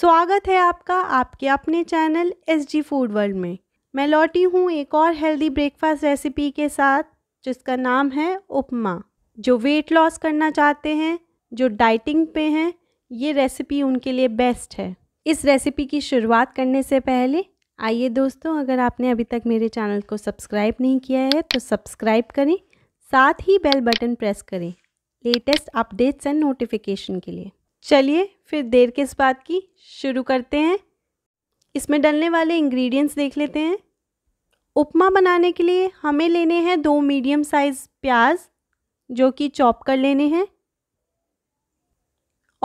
स्वागत है आपका आपके अपने channel S G food world में मैं लौटी हूँ एक और हेल्दी ब्रेकफास्ट रेसिपी के साथ जिसका नाम है उपमा जो वेट लॉस करना चाहते हैं जो डाइटिंग पे हैं ये रेसिपी उनके लिए बेस्ट है इस रेसिपी की शुरुआत करने से पहले आइए दोस्तों अगर आपने अभी तक मेरे चैनल को सब्सक्राइब नहीं किया है तो सब्सक्राइब करें साथ ही बेल बटन प्रेस करें लेटेस्ट अपडेट्स एंड नोटिफिकेशन के लिए चलिए फिर देर किस बात की शुरू करते हैं इसमें डलने वाले इंग्रेडिएंट्स देख लेते हैं उपमा बनाने के लिए हमें लेने हैं दो मीडियम साइज़ प्याज जो कि चॉप कर लेने हैं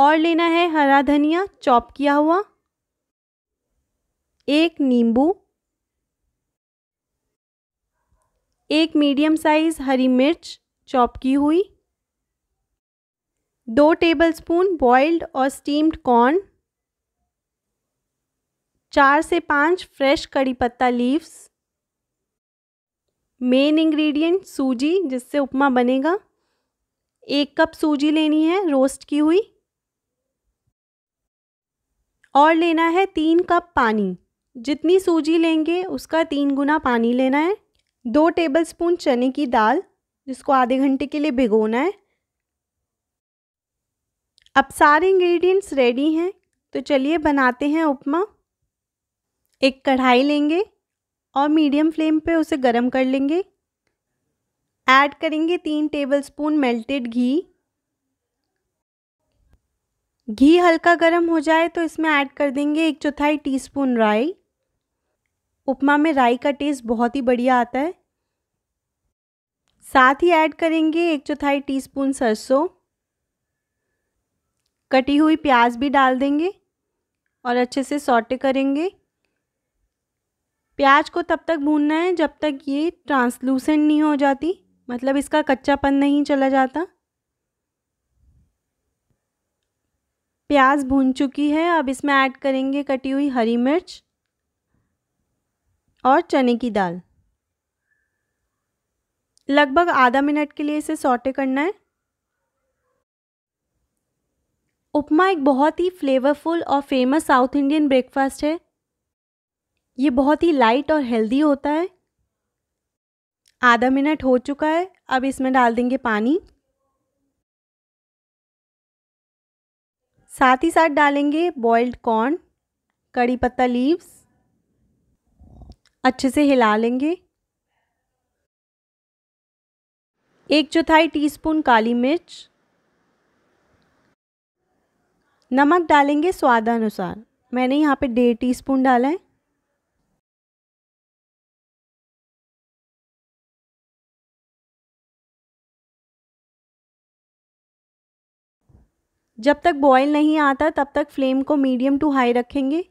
और लेना है हरा धनिया चॉप किया हुआ एक नींबू एक मीडियम साइज़ हरी मिर्च चॉप की हुई दो टेबलस्पून बॉइल्ड और स्टीम्ड कॉर्न चार से पाँच फ्रेश कड़ी पत्ता लीव्स मेन इंग्रेडिएंट सूजी जिससे उपमा बनेगा एक कप सूजी लेनी है रोस्ट की हुई और लेना है तीन कप पानी जितनी सूजी लेंगे उसका तीन गुना पानी लेना है दो टेबलस्पून चने की दाल जिसको आधे घंटे के लिए भिगोना है अब सारे इंग्रेडिएंट्स रेडी हैं तो चलिए बनाते हैं उपमा एक कढ़ाई लेंगे और मीडियम फ्लेम पे उसे गरम कर लेंगे ऐड करेंगे तीन टेबलस्पून मेल्टेड घी घी हल्का गर्म हो जाए तो इसमें ऐड कर देंगे एक चौथाई टीस्पून राई उपमा में राई का टेस्ट बहुत ही बढ़िया आता है साथ ही ऐड करेंगे एक चौथाई टीस्पून सरसों कटी हुई प्याज भी डाल देंगे और अच्छे से सॉटे करेंगे प्याज को तब तक भूनना है जब तक ये ट्रांसलूसेंट नहीं हो जाती मतलब इसका कच्चापन नहीं चला जाता प्याज भून चुकी है अब इसमें ऐड करेंगे कटी हुई हरी मिर्च और चने की दाल लगभग आधा मिनट के लिए इसे सॉटे करना है उपमा एक बहुत ही फ्लेवरफुल और फेमस साउथ इंडियन ब्रेकफास्ट है ये बहुत ही लाइट और हेल्दी होता है आधा मिनट हो चुका है अब इसमें डाल देंगे पानी साथ ही साथ डालेंगे बॉइल्ड कॉर्न कड़ी पत्ता लीव्स अच्छे से हिला लेंगे एक चौथाई टीस्पून काली मिर्च नमक डालेंगे स्वादानुसार मैंने यहाँ पे डेढ़ टीस्पून डाला है जब तक बॉईल नहीं आता तब तक फ्लेम को मीडियम टू हाई रखेंगे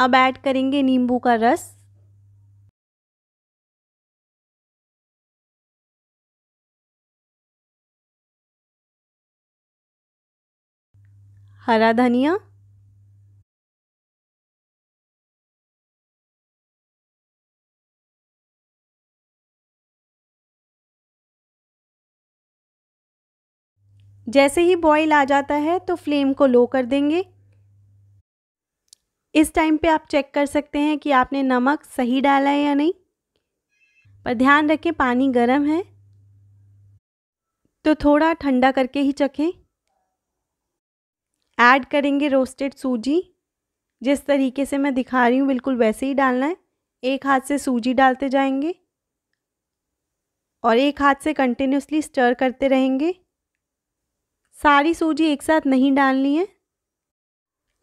अब ऐड करेंगे नींबू का रस हरा धनिया जैसे ही बॉईल आ जाता है तो फ्लेम को लो कर देंगे इस टाइम पे आप चेक कर सकते हैं कि आपने नमक सही डाला है या नहीं पर ध्यान रखें पानी गर्म है तो थोड़ा ठंडा करके ही चखें ऐड करेंगे रोस्टेड सूजी जिस तरीके से मैं दिखा रही हूँ बिल्कुल वैसे ही डालना है एक हाथ से सूजी डालते जाएंगे और एक हाथ से कंटिन्यूसली स्टर करते रहेंगे सारी सूजी एक साथ नहीं डालनी है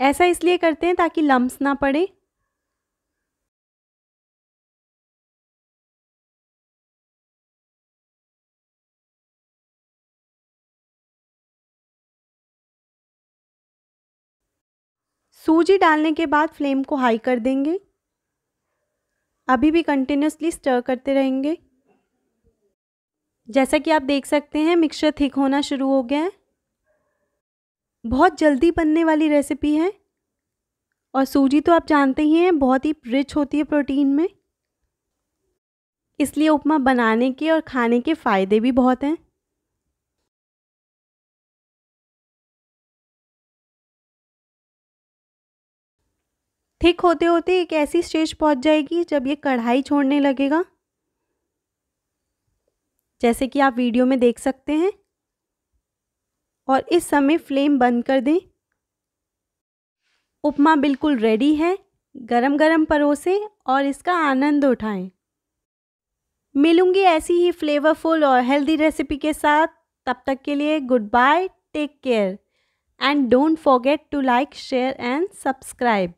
ऐसा इसलिए करते हैं ताकि लम्स ना पड़े सूजी डालने के बाद फ्लेम को हाई कर देंगे अभी भी कंटिन्यूसली स्टर करते रहेंगे जैसा कि आप देख सकते हैं मिक्सचर थिक होना शुरू हो गया है बहुत जल्दी बनने वाली रेसिपी है और सूजी तो आप जानते ही हैं बहुत ही रिच होती है प्रोटीन में इसलिए उपमा बनाने के और खाने के फ़ायदे भी बहुत हैं ठीक होते होते एक ऐसी स्टेज पहुंच जाएगी जब ये कढ़ाई छोड़ने लगेगा जैसे कि आप वीडियो में देख सकते हैं और इस समय फ्लेम बंद कर दें उपमा बिल्कुल रेडी है गरम गरम परोसें और इसका आनंद उठाएं मिलूंगी ऐसी ही फ्लेवरफुल और हेल्दी रेसिपी के साथ तब तक के लिए goodbye take care and don't forget to like share and subscribe